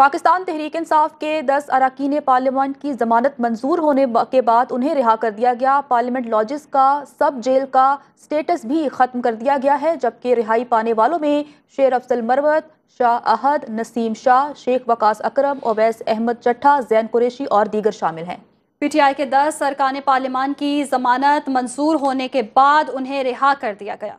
पाकिस्तान तहरीक इंसाफ के दस अरकान पार्लियामेंट की जमानत मंजूर होने के बाद उन्हें रिहा कर दिया गया पार्लियामेंट लॉजिस का सब जेल का स्टेटस भी ख़त्म कर दिया गया है जबकि रिहाई पाने वालों में शेर अफसल मरवत शाह अहद नसीम शाह शेख वकास अकरम ओवैस अहमद चट्ठा जैन कुरेशी और दीगर शामिल हैं पीटीआई के दस अरकान पार्लियामान की जमानत मंजूर होने के बाद उन्हें रिहा कर दिया गया